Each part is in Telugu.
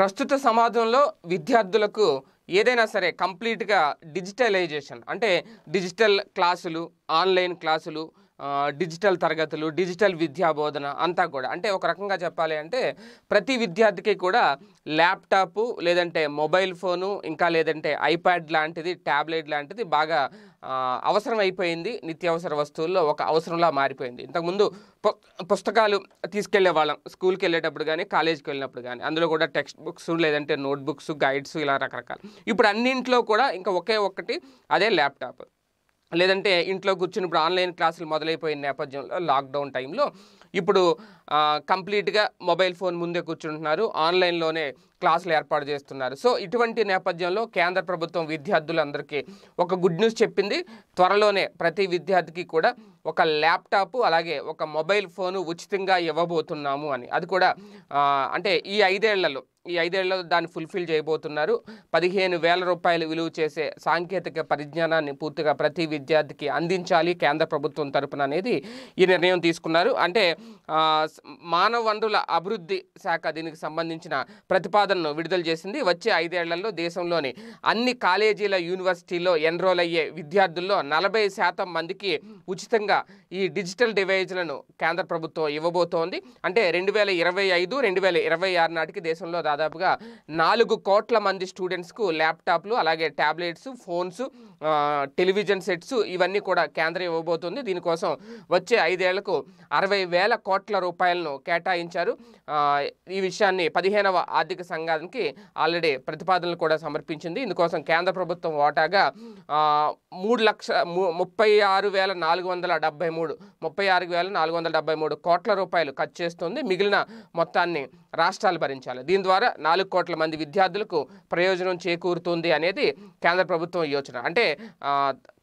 ప్రస్తుత సమాజంలో విద్యార్థులకు ఏదైనా సరే కంప్లీట్గా డిజిటలైజేషన్ అంటే డిజిటల్ క్లాసులు ఆన్లైన్ క్లాసులు డిజిటల్ తరగతులు డిజిటల్ విద్యా బోధన అంతా కూడా అంటే ఒక రకంగా చెప్పాలి అంటే ప్రతి విద్యార్థికి కూడా ల్యాప్టాప్ లేదంటే మొబైల్ ఫోను ఇంకా లేదంటే ఐప్యాడ్ లాంటిది ట్యాబ్లెట్ లాంటిది బాగా అవసరం అయిపోయింది నిత్యావసర వస్తువుల్లో ఒక అవసరంలా మారిపోయింది ఇంతకుముందు పుస్తకాలు తీసుకెళ్లే వాళ్ళం స్కూల్కి వెళ్ళేటప్పుడు కానీ కాలేజీకి వెళ్ళినప్పుడు కానీ అందులో కూడా టెక్స్ట్ బుక్స్ లేదంటే నోట్బుక్స్ గైడ్స్ ఇలా రకరకాలు ఇప్పుడు అన్నింట్లో కూడా ఇంకా ఒకే ఒక్కటి అదే ల్యాప్టాప్ లేదంటే ఇంట్లో కూర్చుని ఇప్పుడు ఆన్లైన్ క్లాసులు మొదలైపోయిన నేపథ్యంలో లాక్డౌన్ టైంలో ఇప్పుడు కంప్లీట్గా మొబైల్ ఫోన్ ముందే కూర్చుంటున్నారు ఆన్లైన్లోనే క్లాసులు ఏర్పాటు చేస్తున్నారు సో ఇటువంటి నేపథ్యంలో కేంద్ర ప్రభుత్వం విద్యార్థులందరికీ ఒక గుడ్ న్యూస్ చెప్పింది త్వరలోనే ప్రతి విద్యార్థికి కూడా ఒక ల్యాప్టాప్ అలాగే ఒక మొబైల్ ఫోను ఉచితంగా ఇవ్వబోతున్నాము అని అది కూడా అంటే ఈ ఐదేళ్లలో ఈ ఐదేళ్లలో దాన్ని ఫుల్ఫిల్ చేయబోతున్నారు పదిహేను వేల రూపాయలు విలువ చేసే సాంకేతిక పరిజ్ఞానాన్ని పూర్తిగా ప్రతి విద్యార్థికి అందించాలి కేంద్ర ప్రభుత్వం తరపున అనేది ఈ నిర్ణయం తీసుకున్నారు అంటే మానవ వనరుల అభివృద్ధి శాఖ దీనికి సంబంధించిన ప్రతిపాదనను విడుదల చేసింది వచ్చే ఐదేళ్లలో దేశంలోని అన్ని కాలేజీల యూనివర్సిటీలో ఎన్రోల్ అయ్యే విద్యార్థుల్లో నలభై శాతం మందికి ఉచితంగా ఈ డిజిటల్ డివైజ్లను కేంద్ర ప్రభుత్వం ఇవ్వబోతోంది అంటే రెండు వేల ఇరవై ఐదు రెండు వేల ఇరవై ఆరు నాటికి దేశంలో దాదాపుగా నాలుగు కోట్ల మంది స్టూడెంట్స్కు ల్యాప్టాప్లు అలాగే ట్యాబ్లెట్స్ ఫోన్స్ టెలివిజన్ సెట్స్ ఇవన్నీ కూడా కేంద్రం ఇవ్వబోతుంది దీనికోసం వచ్చే ఐదేళ్లకు అరవై వేల కోట్ల రూపాయలను కేటాయించారు ఈ విషయాన్ని పదిహేనవ ఆర్థిక సంఘానికి ఆల్రెడీ ప్రతిపాదనలు కూడా సమర్పించింది ఇందుకోసం కేంద్ర ప్రభుత్వం ఓటాగా మూడు లక్ష ముప్పై ఆరు వేల నాలుగు వందల డెబ్బై మూడు ముప్పై ఆరు వేల నాలుగు వందల డెబ్బై మూడు కోట్ల రూపాయలు ఖర్చు చేస్తుంది మిగిలిన మొత్తాన్ని రాష్ట్రాలు భరించాలి దీని ద్వారా ద్వారా నాలుగు కోట్ల మంది విద్యార్థులకు ప్రయోజనం చేకూరుతుంది అనేది కేంద్ర ప్రభుత్వం యోచన అంటే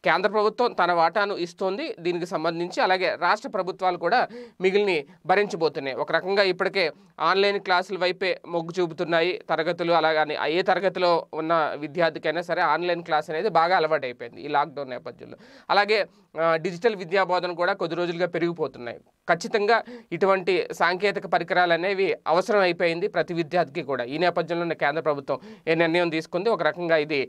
కేంద్ర ప్రభుత్వం తన వాటాను ఇస్తుంది దీనికి సంబంధించి అలాగే రాష్ట్ర ప్రభుత్వాలు కూడా మిగిలిని భరించబోతున్నాయి ఒక రకంగా ఇప్పటికే ఆన్లైన్ క్లాసుల వైపే మొగ్గు చూపుతున్నాయి తరగతులు అలాగని ఏ తరగతిలో ఉన్న విద్యార్థికైనా సరే ఆన్లైన్ క్లాస్ అనేది బాగా అలవాటు అయిపోయింది ఈ లాక్డౌన్ నేపథ్యంలో అలాగే డిజిటల్ విద్యాబోధన కూడా కొద్ది రోజులుగా పెరిగిపోతున్నాయి ఖచ్చితంగా ఇటువంటి సాంకేతిక పరికరాలు అనేవి అవసరం అయిపోయింది ప్రతి విద్యార్థికి కూడా ఈ ఉన్న కేంద్ర ప్రభుత్వం ఏ నిర్ణయం తీసుకుంది ఒక రకంగా ఇది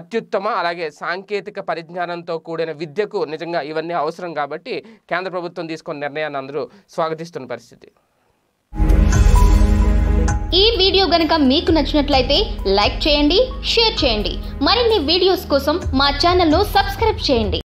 అత్యుత్తమ అలాగే సాంకేతిక పరిజ్ఞానంతో కూడిన విద్యకు నిజంగా ఇవన్నీ అవసరం కాబట్టి కేంద్ర ప్రభుత్వం తీసుకున్న నిర్ణయాన్ని అందరూ స్వాగతిస్తున్న పరిస్థితి ఈ వీడియో గనుక మీకు నచ్చినట్లయితే లైక్ చేయండి షేర్ చేయండి మరిన్ని వీడియోస్ కోసం మా ఛానల్ను సబ్స్క్రైబ్ చేయండి